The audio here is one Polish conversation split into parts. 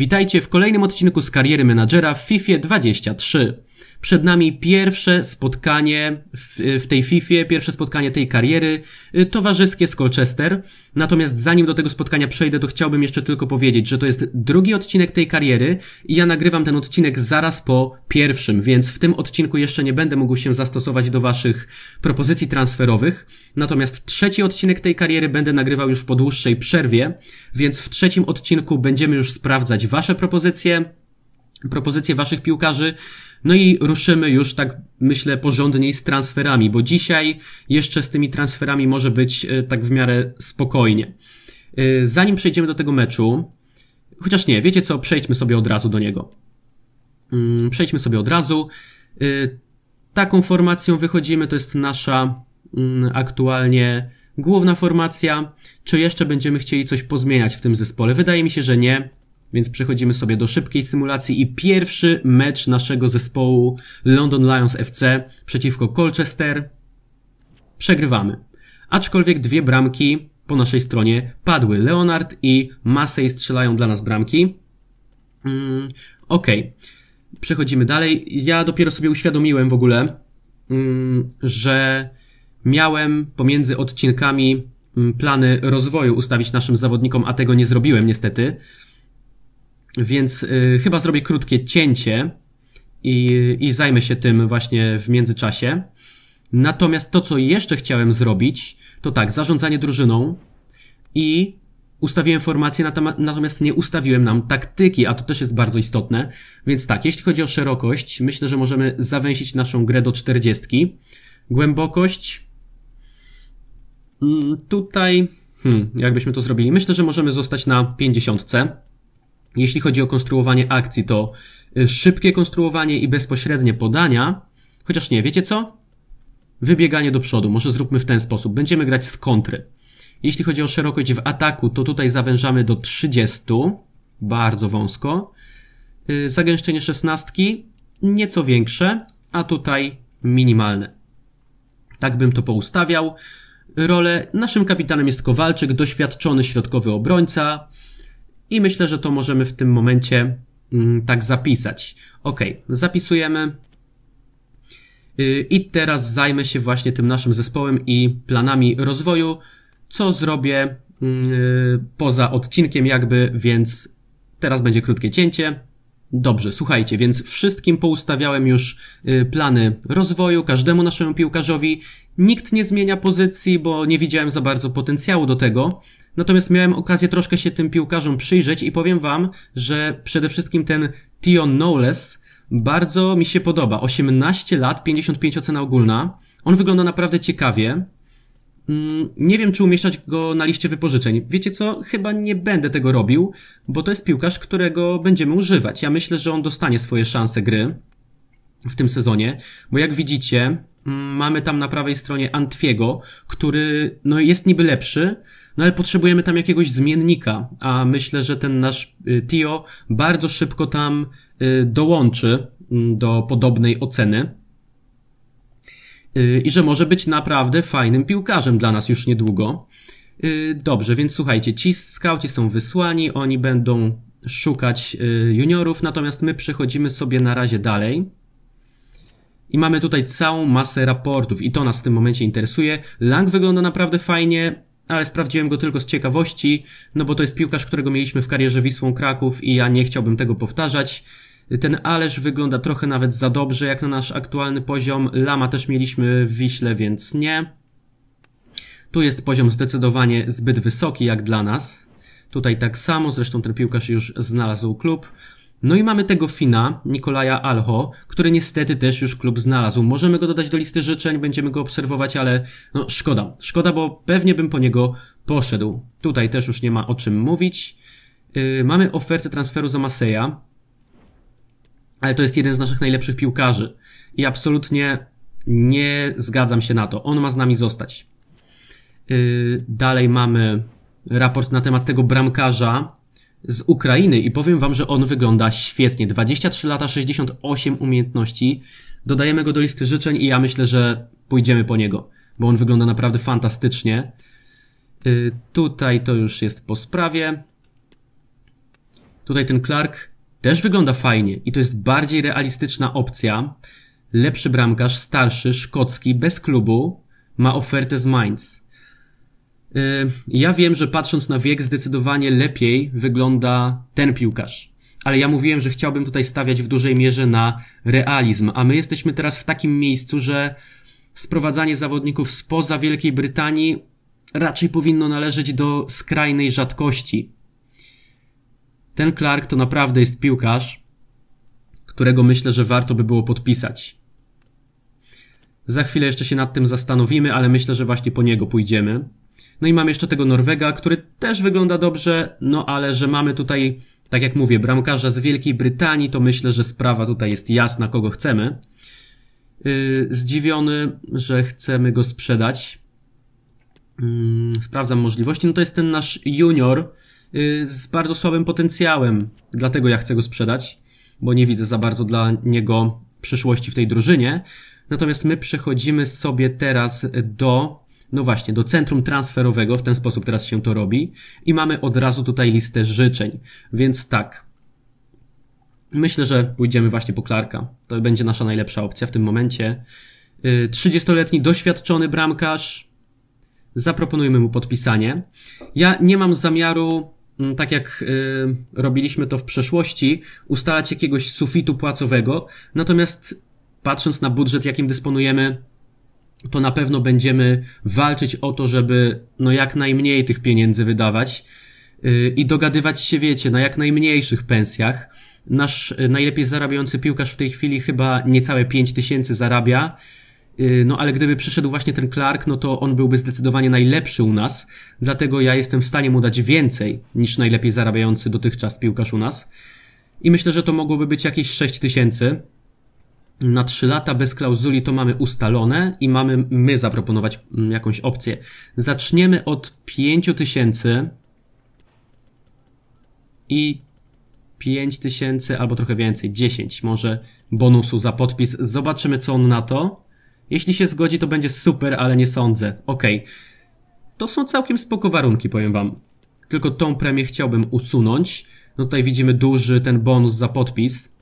Witajcie w kolejnym odcinku z kariery menadżera w FIFA 23. Przed nami pierwsze spotkanie w, w tej FIFA, pierwsze spotkanie tej kariery y, towarzyskie z Colchester. Natomiast zanim do tego spotkania przejdę, to chciałbym jeszcze tylko powiedzieć, że to jest drugi odcinek tej kariery i ja nagrywam ten odcinek zaraz po pierwszym, więc w tym odcinku jeszcze nie będę mógł się zastosować do Waszych propozycji transferowych. Natomiast trzeci odcinek tej kariery będę nagrywał już po dłuższej przerwie, więc w trzecim odcinku będziemy już sprawdzać Wasze propozycje, propozycje waszych piłkarzy. No i ruszymy już tak, myślę, porządniej z transferami, bo dzisiaj jeszcze z tymi transferami może być e, tak w miarę spokojnie. E, zanim przejdziemy do tego meczu, chociaż nie, wiecie co, przejdźmy sobie od razu do niego. Mm, przejdźmy sobie od razu. E, taką formacją wychodzimy, to jest nasza mm, aktualnie główna formacja. Czy jeszcze będziemy chcieli coś pozmieniać w tym zespole? Wydaje mi się, że nie. Więc przechodzimy sobie do szybkiej symulacji i pierwszy mecz naszego zespołu London Lions FC przeciwko Colchester przegrywamy. Aczkolwiek dwie bramki po naszej stronie padły. Leonard i Massey strzelają dla nas bramki. Mm, Okej. Okay. Przechodzimy dalej. Ja dopiero sobie uświadomiłem w ogóle, mm, że miałem pomiędzy odcinkami mm, plany rozwoju ustawić naszym zawodnikom, a tego nie zrobiłem niestety. Więc y, chyba zrobię krótkie cięcie i, i zajmę się tym właśnie w międzyczasie. Natomiast to, co jeszcze chciałem zrobić, to tak, zarządzanie drużyną i ustawiłem formację, natomiast nie ustawiłem nam taktyki, a to też jest bardzo istotne. Więc tak, jeśli chodzi o szerokość, myślę, że możemy zawęsić naszą grę do 40. Głębokość. Mm, tutaj, hmm, jakbyśmy to zrobili? Myślę, że możemy zostać na 50. Jeśli chodzi o konstruowanie akcji, to y, szybkie konstruowanie i bezpośrednie podania. Chociaż nie, wiecie co? Wybieganie do przodu. Może zróbmy w ten sposób. Będziemy grać z kontry. Jeśli chodzi o szerokość w ataku, to tutaj zawężamy do 30. Bardzo wąsko. Y, zagęszczenie 16 nieco większe, a tutaj minimalne. Tak bym to poustawiał. Rolę naszym kapitanem jest Kowalczyk, doświadczony środkowy obrońca. I myślę, że to możemy w tym momencie mm, tak zapisać. Ok, zapisujemy. Y, I teraz zajmę się właśnie tym naszym zespołem i planami rozwoju, co zrobię mm, y, poza odcinkiem, jakby, więc teraz będzie krótkie cięcie. Dobrze, słuchajcie, więc wszystkim poustawiałem już y, plany rozwoju, każdemu naszemu piłkarzowi. Nikt nie zmienia pozycji, bo nie widziałem za bardzo potencjału do tego. Natomiast miałem okazję troszkę się tym piłkarzom przyjrzeć i powiem wam, że przede wszystkim ten Tion Knowles bardzo mi się podoba. 18 lat, 55 ocena ogólna. On wygląda naprawdę ciekawie. Mm, nie wiem, czy umieszczać go na liście wypożyczeń. Wiecie co? Chyba nie będę tego robił, bo to jest piłkarz, którego będziemy używać. Ja myślę, że on dostanie swoje szanse gry w tym sezonie, bo jak widzicie, mm, mamy tam na prawej stronie Antwiego, który no, jest niby lepszy, no ale potrzebujemy tam jakiegoś zmiennika, a myślę, że ten nasz y, Tio bardzo szybko tam y, dołączy mm, do podobnej oceny y, i że może być naprawdę fajnym piłkarzem dla nas już niedługo. Dobrze, więc słuchajcie, ci skauci są wysłani, oni będą szukać juniorów, natomiast my przechodzimy sobie na razie dalej. I mamy tutaj całą masę raportów i to nas w tym momencie interesuje. Lang wygląda naprawdę fajnie, ale sprawdziłem go tylko z ciekawości, no bo to jest piłkarz, którego mieliśmy w karierze Wisłą Kraków i ja nie chciałbym tego powtarzać. Ten Ależ wygląda trochę nawet za dobrze jak na nasz aktualny poziom. Lama też mieliśmy w Wiśle, więc nie. Tu jest poziom zdecydowanie zbyt wysoki jak dla nas. Tutaj tak samo, zresztą ten piłkarz już znalazł klub. No i mamy tego Fina, Nikolaja Alho, który niestety też już klub znalazł. Możemy go dodać do listy życzeń, będziemy go obserwować, ale no szkoda. Szkoda, bo pewnie bym po niego poszedł. Tutaj też już nie ma o czym mówić. Yy, mamy ofertę transferu za Maseja, ale to jest jeden z naszych najlepszych piłkarzy i absolutnie nie zgadzam się na to. On ma z nami zostać. Yy, dalej mamy raport na temat tego bramkarza, z Ukrainy i powiem wam, że on wygląda świetnie. 23 lata, 68 umiejętności. Dodajemy go do listy życzeń i ja myślę, że pójdziemy po niego, bo on wygląda naprawdę fantastycznie. Y, tutaj to już jest po sprawie. Tutaj ten Clark też wygląda fajnie i to jest bardziej realistyczna opcja. Lepszy bramkarz, starszy, szkocki, bez klubu, ma ofertę z Mainz. Y, ja wiem, że patrząc na wiek zdecydowanie lepiej wygląda ten piłkarz. Ale ja mówiłem, że chciałbym tutaj stawiać w dużej mierze na realizm, a my jesteśmy teraz w takim miejscu, że sprowadzanie zawodników spoza Wielkiej Brytanii raczej powinno należeć do skrajnej rzadkości. Ten Clark to naprawdę jest piłkarz, którego myślę, że warto by było podpisać. Za chwilę jeszcze się nad tym zastanowimy, ale myślę, że właśnie po niego pójdziemy. No i mam jeszcze tego Norwega, który też wygląda dobrze, no ale że mamy tutaj, tak jak mówię, bramkarza z Wielkiej Brytanii, to myślę, że sprawa tutaj jest jasna, kogo chcemy. Yy, zdziwiony, że chcemy go sprzedać. Mm, sprawdzam możliwości. No to jest ten nasz junior yy, z bardzo słabym potencjałem, dlatego ja chcę go sprzedać, bo nie widzę za bardzo dla niego przyszłości w tej drużynie. Natomiast my przechodzimy sobie teraz do no właśnie, do centrum transferowego, w ten sposób teraz się to robi i mamy od razu tutaj listę życzeń, więc tak, myślę, że pójdziemy właśnie po Clarka, to będzie nasza najlepsza opcja w tym momencie. 30-letni y, doświadczony bramkarz, zaproponujmy mu podpisanie. Ja nie mam zamiaru mm, tak jak y, robiliśmy to w przeszłości, ustalać jakiegoś sufitu płacowego, natomiast patrząc na budżet, jakim dysponujemy, to na pewno będziemy walczyć o to, żeby no jak najmniej tych pieniędzy wydawać y, i dogadywać się, wiecie, na jak najmniejszych pensjach. Nasz y, najlepiej zarabiający piłkarz w tej chwili chyba niecałe 5 tysięcy zarabia. Y, no ale gdyby przyszedł właśnie ten Clark, no to on byłby zdecydowanie najlepszy u nas, dlatego ja jestem w stanie mu dać więcej niż najlepiej zarabiający dotychczas piłkarz u nas. I myślę, że to mogłoby być jakieś 6 tysięcy, na 3 lata bez klauzuli to mamy ustalone i mamy my zaproponować mm, jakąś opcję. Zaczniemy od 5000 i 5000 albo trochę więcej, 10 może bonusu za podpis. Zobaczymy co on na to. Jeśli się zgodzi to będzie super, ale nie sądzę. Ok, To są całkiem spoko warunki, powiem wam. Tylko tą premię chciałbym usunąć. No tutaj widzimy duży ten bonus za podpis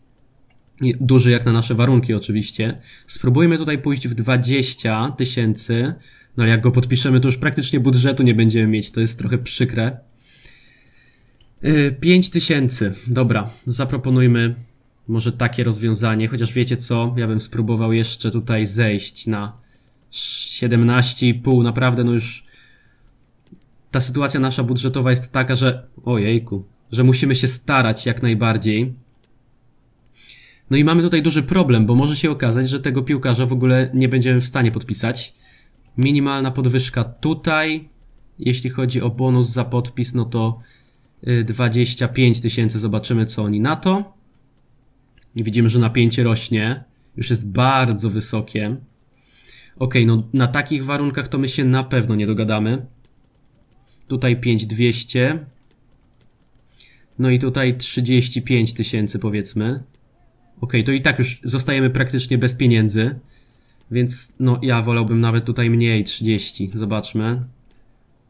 duży jak na nasze warunki oczywiście. Spróbujmy tutaj pójść w 20 tysięcy, no ale jak go podpiszemy, to już praktycznie budżetu nie będziemy mieć, to jest trochę przykre. 5 y, tysięcy, dobra, zaproponujmy może takie rozwiązanie, chociaż wiecie co, ja bym spróbował jeszcze tutaj zejść na 17,5, naprawdę no już ta sytuacja nasza budżetowa jest taka, że ojejku, że musimy się starać jak najbardziej, no i mamy tutaj duży problem, bo może się okazać, że tego piłkarza w ogóle nie będziemy w stanie podpisać. Minimalna podwyżka tutaj. Jeśli chodzi o bonus za podpis, no to 25 y, tysięcy. Zobaczymy, co oni na to. I widzimy, że napięcie rośnie. Już jest bardzo wysokie. Ok, no na takich warunkach to my się na pewno nie dogadamy. Tutaj 5200. No i tutaj 35 tysięcy powiedzmy okay, to i tak już zostajemy praktycznie bez pieniędzy, więc no ja wolałbym nawet tutaj mniej, 30, zobaczmy.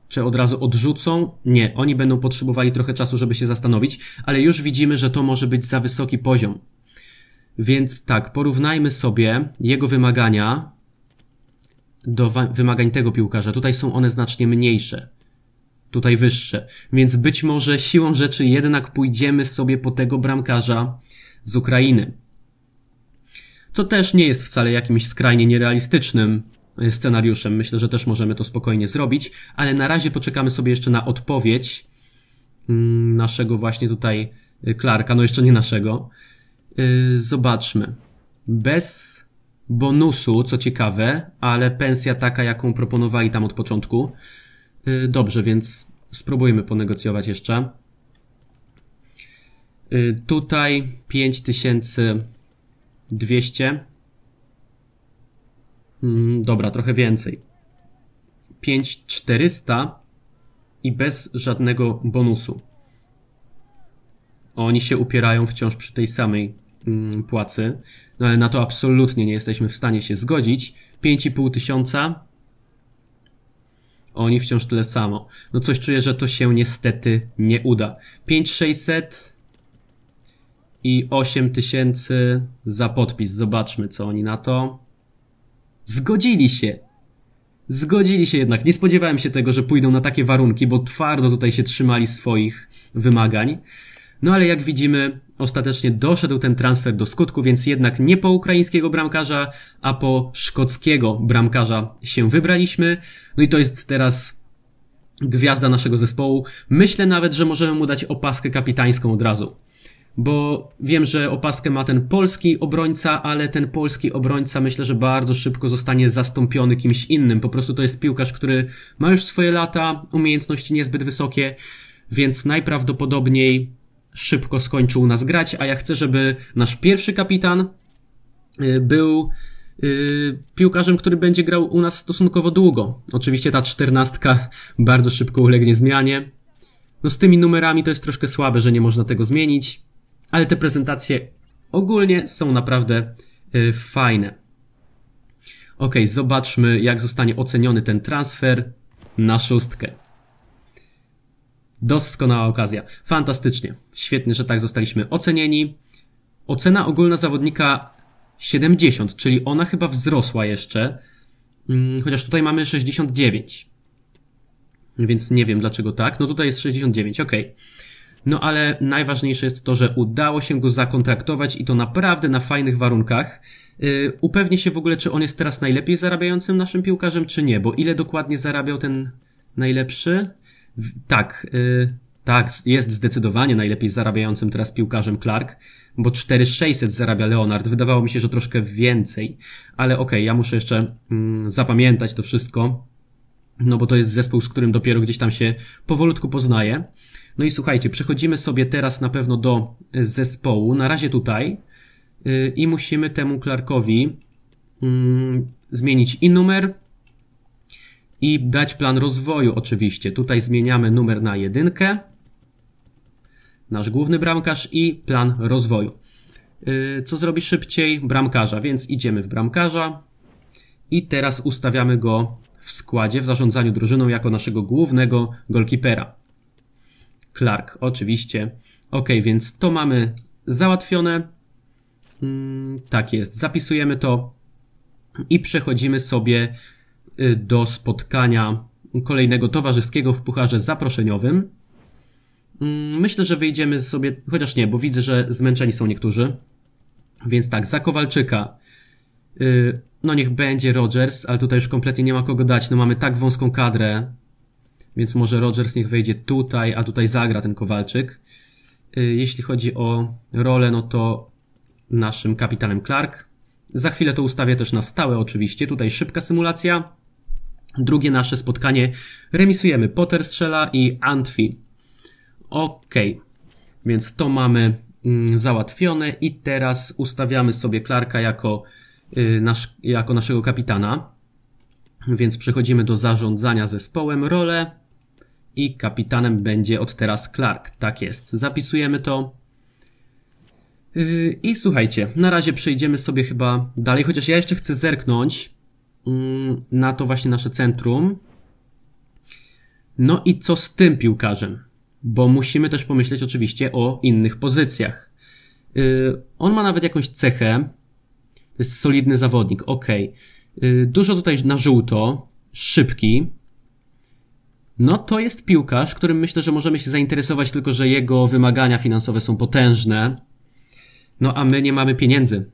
Czy od razu odrzucą? Nie, oni będą potrzebowali trochę czasu, żeby się zastanowić, ale już widzimy, że to może być za wysoki poziom. Więc tak, porównajmy sobie jego wymagania do wymagań tego piłkarza. Tutaj są one znacznie mniejsze tutaj wyższe. Więc być może siłą rzeczy jednak pójdziemy sobie po tego bramkarza z Ukrainy. Co też nie jest wcale jakimś skrajnie nierealistycznym e, scenariuszem. Myślę, że też możemy to spokojnie zrobić, ale na razie poczekamy sobie jeszcze na odpowiedź mm, naszego właśnie tutaj Klarka, e, no jeszcze nie naszego. E, zobaczmy. Bez bonusu, co ciekawe, ale pensja taka, jaką proponowali tam od początku. Dobrze, więc spróbujmy ponegocjować jeszcze. Y, tutaj 5200. Mm, dobra, trochę więcej. 5400 i bez żadnego bonusu. Oni się upierają wciąż przy tej samej mm, płacy, no ale na to absolutnie nie jesteśmy w stanie się zgodzić. 5,5 tysiąca. Oni wciąż tyle samo. No coś czuję, że to się niestety nie uda. 5600 i 8 tysięcy za podpis. Zobaczmy, co oni na to. Zgodzili się. Zgodzili się jednak. Nie spodziewałem się tego, że pójdą na takie warunki, bo twardo tutaj się trzymali swoich wymagań. No ale jak widzimy, ostatecznie doszedł ten transfer do skutku, więc jednak nie po ukraińskiego bramkarza, a po szkockiego bramkarza się wybraliśmy. No i to jest teraz gwiazda naszego zespołu. Myślę nawet, że możemy mu dać opaskę kapitańską od razu bo wiem, że opaskę ma ten polski obrońca, ale ten polski obrońca myślę, że bardzo szybko zostanie zastąpiony kimś innym. Po prostu to jest piłkarz, który ma już swoje lata, umiejętności niezbyt wysokie, więc najprawdopodobniej szybko skończył nas grać, a ja chcę, żeby nasz pierwszy kapitan y, był y, piłkarzem, który będzie grał u nas stosunkowo długo. Oczywiście ta czternastka bardzo szybko ulegnie zmianie. No z tymi numerami to jest troszkę słabe, że nie można tego zmienić ale te prezentacje ogólnie są naprawdę y, fajne. Ok, zobaczmy, jak zostanie oceniony ten transfer na szóstkę. Doskonała okazja. Fantastycznie. Świetnie, że tak zostaliśmy ocenieni. Ocena ogólna zawodnika 70, czyli ona chyba wzrosła jeszcze. Mm, chociaż tutaj mamy 69. Więc nie wiem dlaczego tak. No tutaj jest 69, ok. No ale najważniejsze jest to, że udało się go zakontraktować i to naprawdę na fajnych warunkach. Yy, upewnię się w ogóle, czy on jest teraz najlepiej zarabiającym naszym piłkarzem, czy nie, bo ile dokładnie zarabiał ten najlepszy? W, tak, yy, tak, jest zdecydowanie najlepiej zarabiającym teraz piłkarzem Clark, bo 4600 zarabia Leonard. Wydawało mi się, że troszkę więcej, ale okej, okay, ja muszę jeszcze mm, zapamiętać to wszystko, no bo to jest zespół, z którym dopiero gdzieś tam się powolutku poznaje. No i słuchajcie, przechodzimy sobie teraz na pewno do e, zespołu, na razie tutaj e, i musimy temu Clarkowi mm, zmienić i numer i dać plan rozwoju oczywiście. Tutaj zmieniamy numer na jedynkę, nasz główny bramkarz i plan rozwoju. E, co zrobi szybciej? Bramkarza, więc idziemy w bramkarza i teraz ustawiamy go w składzie, w zarządzaniu drużyną jako naszego głównego golkipera. Clark, oczywiście. Ok, więc to mamy załatwione. Mm, tak jest, zapisujemy to i przechodzimy sobie y, do spotkania kolejnego towarzyskiego w pucharze zaproszeniowym. Mm, myślę, że wyjdziemy sobie, chociaż nie, bo widzę, że zmęczeni są niektórzy. Więc tak, za Kowalczyka. Y, no niech będzie Rogers, ale tutaj już kompletnie nie ma kogo dać. No mamy tak wąską kadrę, więc może Rodgers niech wejdzie tutaj, a tutaj zagra ten Kowalczyk. Y, jeśli chodzi o rolę, no to naszym kapitanem Clark. Za chwilę to ustawię też na stałe oczywiście. Tutaj szybka symulacja. Drugie nasze spotkanie remisujemy. Potter strzela i Antwi. Ok, więc to mamy mm, załatwione i teraz ustawiamy sobie Clarka jako, y, nasz, jako naszego kapitana. Więc przechodzimy do zarządzania zespołem. Rolę i kapitanem będzie od teraz Clark. Tak jest. Zapisujemy to. Yy, I słuchajcie, na razie przejdziemy sobie chyba dalej, chociaż ja jeszcze chcę zerknąć mm, na to właśnie nasze centrum. No i co z tym piłkarzem? Bo musimy też pomyśleć oczywiście o innych pozycjach. Yy, on ma nawet jakąś cechę. To jest solidny zawodnik, okej. Okay. Y, dużo tutaj na żółto, szybki. No to jest piłkarz, którym myślę, że możemy się zainteresować, tylko że jego wymagania finansowe są potężne. No a my nie mamy pieniędzy.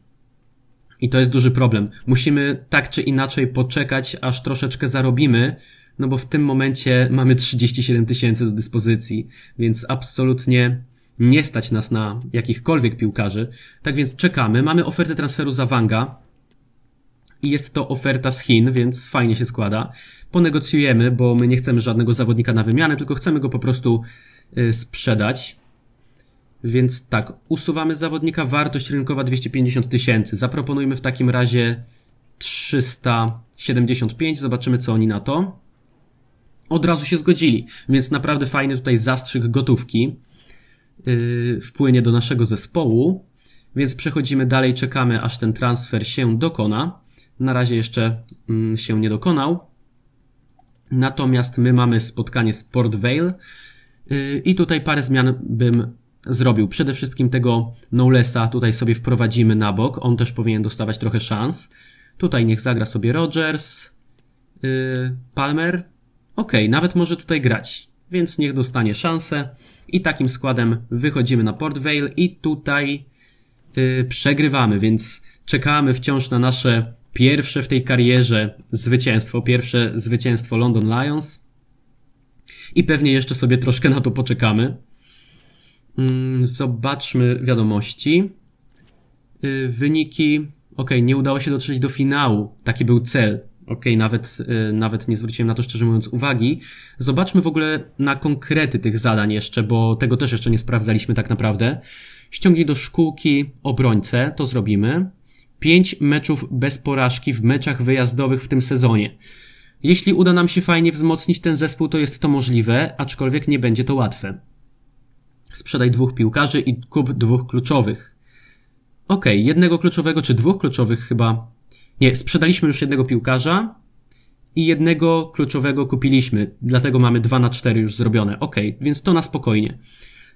I to jest duży problem. Musimy tak czy inaczej poczekać, aż troszeczkę zarobimy, no bo w tym momencie mamy 37 tysięcy do dyspozycji, więc absolutnie nie stać nas na jakichkolwiek piłkarzy. Tak więc czekamy. Mamy ofertę transferu za Wanga, i jest to oferta z Chin, więc fajnie się składa. Ponegocjujemy, bo my nie chcemy żadnego zawodnika na wymianę, tylko chcemy go po prostu y, sprzedać. Więc tak, usuwamy zawodnika, wartość rynkowa 250 tysięcy. Zaproponujmy w takim razie 375, zobaczymy co oni na to. Od razu się zgodzili, więc naprawdę fajny tutaj zastrzyk gotówki y, wpłynie do naszego zespołu. Więc przechodzimy dalej, czekamy aż ten transfer się dokona na razie jeszcze mm, się nie dokonał. Natomiast my mamy spotkanie z Port Vale y, i tutaj parę zmian bym zrobił. Przede wszystkim tego Nowlesa tutaj sobie wprowadzimy na bok. On też powinien dostawać trochę szans. Tutaj niech zagra sobie Rogers, y, Palmer. Ok, nawet może tutaj grać, więc niech dostanie szansę. I takim składem wychodzimy na Port Vale i tutaj y, przegrywamy, więc czekamy wciąż na nasze Pierwsze w tej karierze zwycięstwo, pierwsze zwycięstwo London Lions. I pewnie jeszcze sobie troszkę na to poczekamy. Mm, zobaczmy wiadomości. Y, wyniki. Ok, nie udało się dotrzeć do finału. Taki był cel. Ok, nawet, y, nawet nie zwróciłem na to szczerze mówiąc uwagi. Zobaczmy w ogóle na konkrety tych zadań jeszcze, bo tego też jeszcze nie sprawdzaliśmy tak naprawdę. Ściągnij do szkółki obrońcę, to zrobimy. 5 meczów bez porażki w meczach wyjazdowych w tym sezonie. Jeśli uda nam się fajnie wzmocnić ten zespół, to jest to możliwe, aczkolwiek nie będzie to łatwe. Sprzedaj dwóch piłkarzy i kup dwóch kluczowych. Okej, okay, jednego kluczowego czy dwóch kluczowych chyba. Nie, sprzedaliśmy już jednego piłkarza i jednego kluczowego kupiliśmy, dlatego mamy 2 na 4 już zrobione. Okej, okay, więc to na spokojnie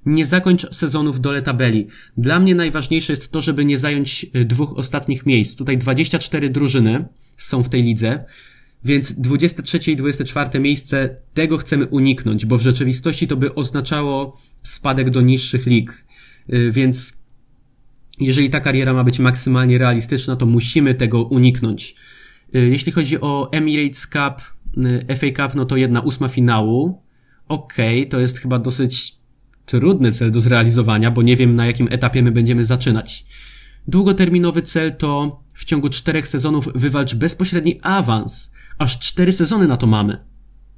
nie zakończ sezonu w dole tabeli. Dla mnie najważniejsze jest to, żeby nie zająć e, dwóch ostatnich miejsc. Tutaj 24 drużyny są w tej lidze. Więc 23 i 24 miejsce tego chcemy uniknąć, bo w rzeczywistości to by oznaczało spadek do niższych lig. E, więc jeżeli ta kariera ma być maksymalnie realistyczna, to musimy tego uniknąć. E, jeśli chodzi o Emirates Cup, FA Cup, no to jedna ósma finału. Okej, okay, to jest chyba dosyć trudny cel do zrealizowania, bo nie wiem na jakim etapie my będziemy zaczynać. Długoterminowy cel to w ciągu czterech sezonów wywalcz bezpośredni awans. Aż cztery sezony na to mamy.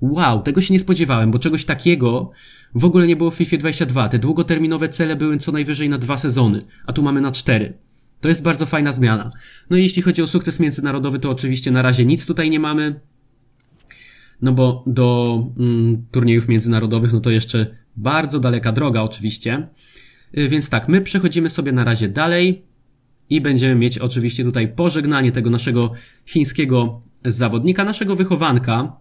Wow, tego się nie spodziewałem, bo czegoś takiego w ogóle nie było w FIFA 22. Te długoterminowe cele były co najwyżej na dwa sezony, a tu mamy na cztery. To jest bardzo fajna zmiana. No i jeśli chodzi o sukces międzynarodowy, to oczywiście na razie nic tutaj nie mamy no bo do mm, turniejów międzynarodowych, no to jeszcze bardzo daleka droga oczywiście. Y, więc tak, my przechodzimy sobie na razie dalej i będziemy mieć oczywiście tutaj pożegnanie tego naszego chińskiego zawodnika, naszego wychowanka.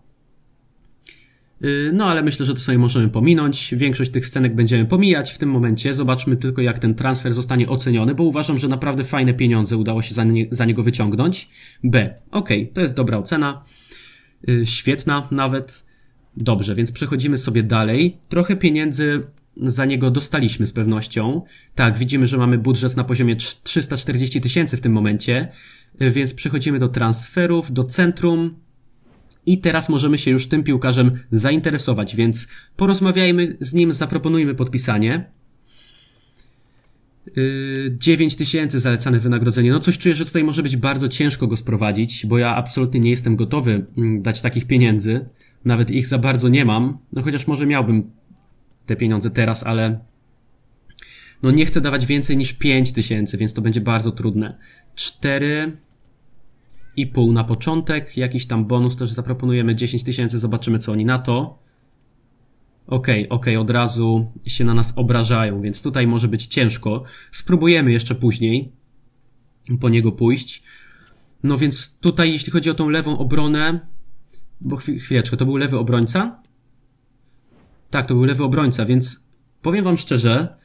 Y, no ale myślę, że to sobie możemy pominąć. Większość tych scenek będziemy pomijać w tym momencie. Zobaczmy tylko, jak ten transfer zostanie oceniony, bo uważam, że naprawdę fajne pieniądze udało się za, nie, za niego wyciągnąć. B. Okej, to jest dobra ocena. Y, świetna nawet. Dobrze, więc przechodzimy sobie dalej. Trochę pieniędzy za niego dostaliśmy z pewnością. Tak, widzimy, że mamy budżet na poziomie 340 tysięcy w tym momencie, y, więc przechodzimy do transferów, do centrum. I teraz możemy się już tym piłkarzem zainteresować, więc porozmawiajmy z nim, zaproponujmy podpisanie. 9 y, tysięcy zalecane wynagrodzenie. No coś czuję, że tutaj może być bardzo ciężko go sprowadzić, bo ja absolutnie nie jestem gotowy mm, dać takich pieniędzy. Nawet ich za bardzo nie mam. No chociaż może miałbym te pieniądze teraz, ale no nie chcę dawać więcej niż 5 tysięcy, więc to będzie bardzo trudne. 4 i pół na początek, jakiś tam bonus też zaproponujemy 10 tysięcy, zobaczymy co oni na to okej, okay, okej, okay, od razu się na nas obrażają, więc tutaj może być ciężko. Spróbujemy jeszcze później po niego pójść. No więc tutaj, jeśli chodzi o tą lewą obronę, bo chwileczkę, to był lewy obrońca? Tak, to był lewy obrońca, więc powiem wam szczerze,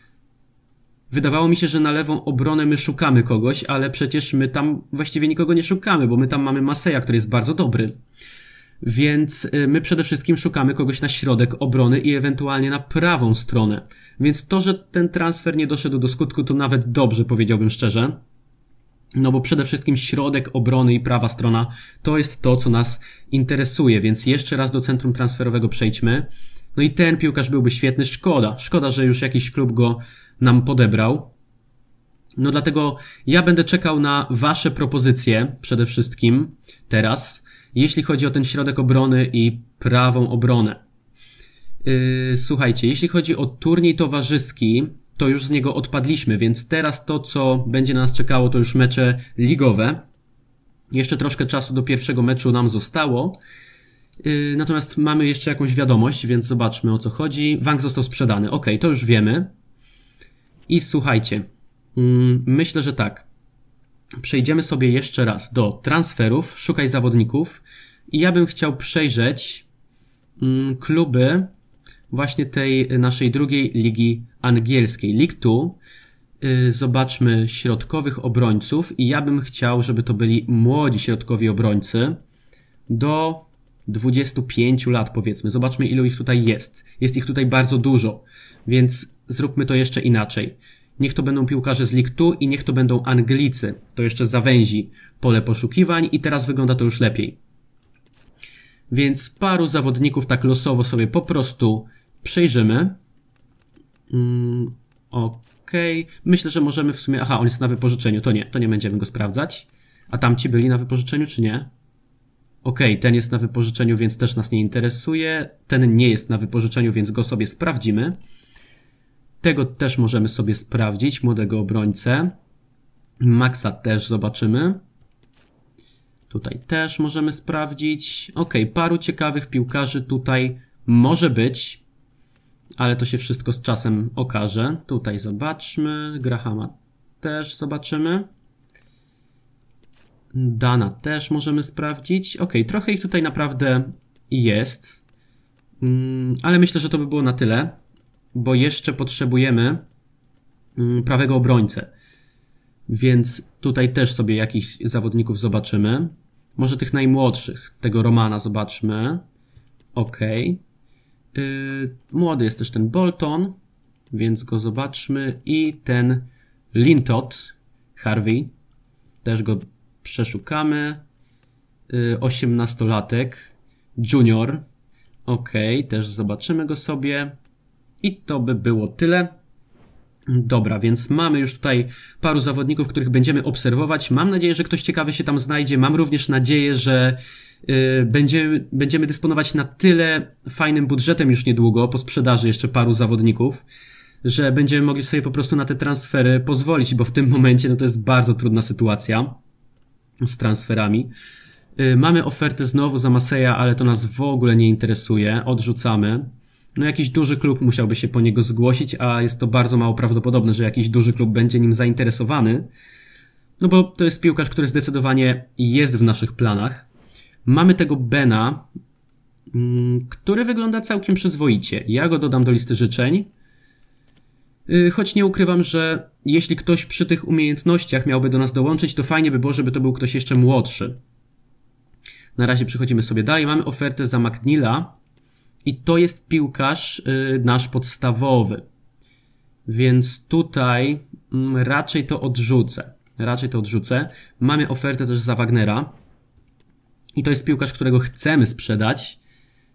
wydawało mi się, że na lewą obronę my szukamy kogoś, ale przecież my tam właściwie nikogo nie szukamy, bo my tam mamy Maseja, który jest bardzo dobry. Więc y, my przede wszystkim szukamy kogoś na środek obrony i ewentualnie na prawą stronę. Więc to, że ten transfer nie doszedł do skutku, to nawet dobrze, powiedziałbym szczerze. No bo przede wszystkim środek obrony i prawa strona to jest to, co nas interesuje. Więc jeszcze raz do centrum transferowego przejdźmy. No i ten piłkarz byłby świetny. Szkoda, szkoda, że już jakiś klub go nam podebrał. No dlatego ja będę czekał na Wasze propozycje przede wszystkim teraz jeśli chodzi o ten środek obrony i prawą obronę. Yy, słuchajcie, jeśli chodzi o turniej towarzyski, to już z niego odpadliśmy, więc teraz to, co będzie na nas czekało, to już mecze ligowe. Jeszcze troszkę czasu do pierwszego meczu nam zostało. Yy, natomiast mamy jeszcze jakąś wiadomość, więc zobaczmy o co chodzi. Wang został sprzedany. Ok, to już wiemy. I słuchajcie, mm, myślę, że tak przejdziemy sobie jeszcze raz do transferów, szukaj zawodników i ja bym chciał przejrzeć mm, kluby właśnie tej naszej drugiej ligi angielskiej, League 2. Y, zobaczmy środkowych obrońców i ja bym chciał, żeby to byli młodzi środkowi obrońcy do 25 lat powiedzmy. Zobaczmy ilu ich tutaj jest. Jest ich tutaj bardzo dużo, więc zróbmy to jeszcze inaczej. Niech to będą piłkarze z League 2 i niech to będą Anglicy. To jeszcze zawęzi pole poszukiwań i teraz wygląda to już lepiej. Więc paru zawodników tak losowo sobie po prostu przejrzymy. Mm, Okej. Myślę, że możemy w sumie... Aha, on jest na wypożyczeniu. To nie, to nie będziemy go sprawdzać. A tamci byli na wypożyczeniu, czy nie? Okej, ten jest na wypożyczeniu, więc też nas nie interesuje. Ten nie jest na wypożyczeniu, więc go sobie sprawdzimy. Tego też możemy sobie sprawdzić, młodego obrońcę. Maxa też zobaczymy. Tutaj też możemy sprawdzić. Ok, paru ciekawych piłkarzy tutaj może być, ale to się wszystko z czasem okaże. Tutaj zobaczmy. Grahama też zobaczymy. Dana też możemy sprawdzić. Ok, trochę ich tutaj naprawdę jest, mm, ale myślę, że to by było na tyle bo jeszcze potrzebujemy mm, prawego obrońcę. Więc tutaj też sobie jakichś zawodników zobaczymy. Może tych najmłodszych. Tego Romana zobaczmy. Ok. Yy, młody jest też ten Bolton, więc go zobaczmy. I ten Lintot, Harvey. Też go przeszukamy. Yy, junior. Ok, też zobaczymy go sobie. I to by było tyle. Dobra, więc mamy już tutaj paru zawodników, których będziemy obserwować. Mam nadzieję, że ktoś ciekawy się tam znajdzie. Mam również nadzieję, że y, będziemy, będziemy dysponować na tyle fajnym budżetem już niedługo, po sprzedaży jeszcze paru zawodników, że będziemy mogli sobie po prostu na te transfery pozwolić, bo w tym momencie no, to jest bardzo trudna sytuacja z transferami. Y, mamy ofertę znowu za Maseja, ale to nas w ogóle nie interesuje. Odrzucamy no jakiś duży klub musiałby się po niego zgłosić, a jest to bardzo mało prawdopodobne, że jakiś duży klub będzie nim zainteresowany. No bo to jest piłkarz, który zdecydowanie jest w naszych planach. Mamy tego Bena, mm, który wygląda całkiem przyzwoicie. Ja go dodam do listy życzeń. Y, choć nie ukrywam, że jeśli ktoś przy tych umiejętnościach miałby do nas dołączyć, to fajnie by było, żeby to był ktoś jeszcze młodszy. Na razie przechodzimy sobie dalej. Mamy ofertę za McNeila, i to jest piłkarz y, nasz podstawowy. Więc tutaj mm, raczej to odrzucę. Raczej to odrzucę. Mamy ofertę też za Wagnera. I to jest piłkarz, którego chcemy sprzedać.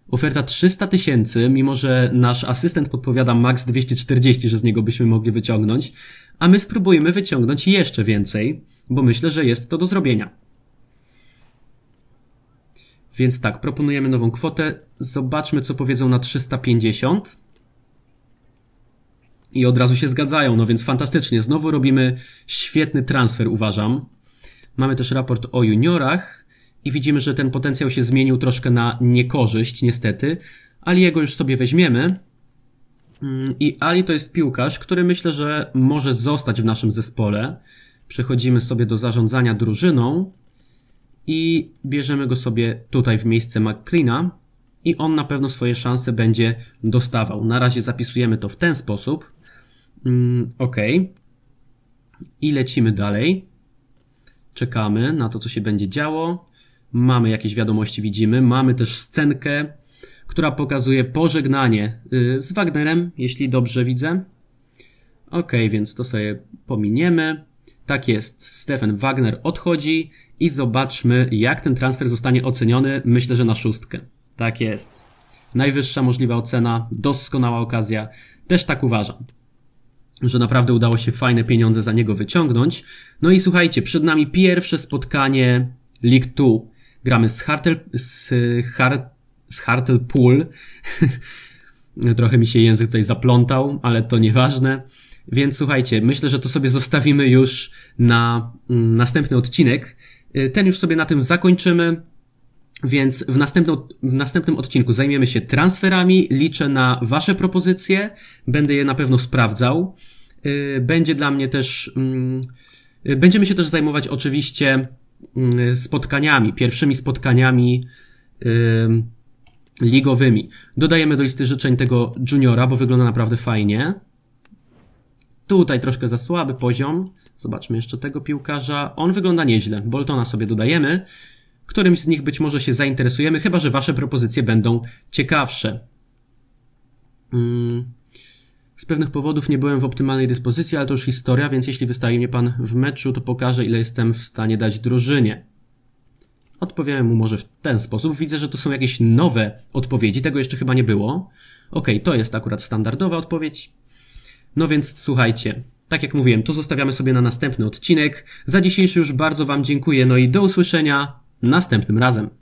Oferta 300 tysięcy, mimo że nasz asystent podpowiada max 240, że z niego byśmy mogli wyciągnąć, a my spróbujemy wyciągnąć jeszcze więcej, bo myślę, że jest to do zrobienia. Więc tak, proponujemy nową kwotę. Zobaczmy, co powiedzą na 350. I od razu się zgadzają, no więc fantastycznie. Znowu robimy świetny transfer, uważam. Mamy też raport o juniorach i widzimy, że ten potencjał się zmienił troszkę na niekorzyść, niestety. Ali jego już sobie weźmiemy. Mm, I Ali to jest piłkarz, który myślę, że może zostać w naszym zespole. Przechodzimy sobie do zarządzania drużyną i bierzemy go sobie tutaj w miejsce McCleana i on na pewno swoje szanse będzie dostawał. Na razie zapisujemy to w ten sposób. Mm, ok. I lecimy dalej. Czekamy na to, co się będzie działo. Mamy jakieś wiadomości, widzimy. Mamy też scenkę, która pokazuje pożegnanie y, z Wagnerem, jeśli dobrze widzę. Ok, więc to sobie pominiemy. Tak jest, Stefan Wagner odchodzi i zobaczmy, jak ten transfer zostanie oceniony. Myślę, że na szóstkę. Tak jest. Najwyższa możliwa ocena, doskonała okazja. Też tak uważam że naprawdę udało się fajne pieniądze za niego wyciągnąć. No i słuchajcie, przed nami pierwsze spotkanie League 2. Gramy z Hartel, z, Hart, z Hartlepool. Trochę mi się język tutaj zaplątał, ale to nieważne. Więc słuchajcie, myślę, że to sobie zostawimy już na mm, następny odcinek. Y, ten już sobie na tym zakończymy. Więc w, następną, w następnym odcinku zajmiemy się transferami. Liczę na Wasze propozycje. Będę je na pewno sprawdzał. Y, będzie dla mnie też. Mm, będziemy się też zajmować oczywiście mm, spotkaniami, pierwszymi spotkaniami ligowymi. Dodajemy do listy życzeń tego juniora, bo wygląda naprawdę fajnie. Tutaj troszkę za słaby poziom. Zobaczmy jeszcze tego piłkarza. On wygląda nieźle. Boltona sobie dodajemy. Którymś z nich być może się zainteresujemy, chyba że wasze propozycje będą ciekawsze. Hmm. Z pewnych powodów nie byłem w optymalnej dyspozycji, ale to już historia, więc jeśli wystawi mnie pan w meczu, to pokażę, ile jestem w stanie dać drużynie. Odpowiem mu może w ten sposób. Widzę, że to są jakieś nowe odpowiedzi, tego jeszcze chyba nie było. Ok, to jest akurat standardowa odpowiedź. No więc słuchajcie. Tak jak mówiłem, to zostawiamy sobie na następny odcinek. Za dzisiejszy już bardzo Wam dziękuję, no i do usłyszenia następnym razem.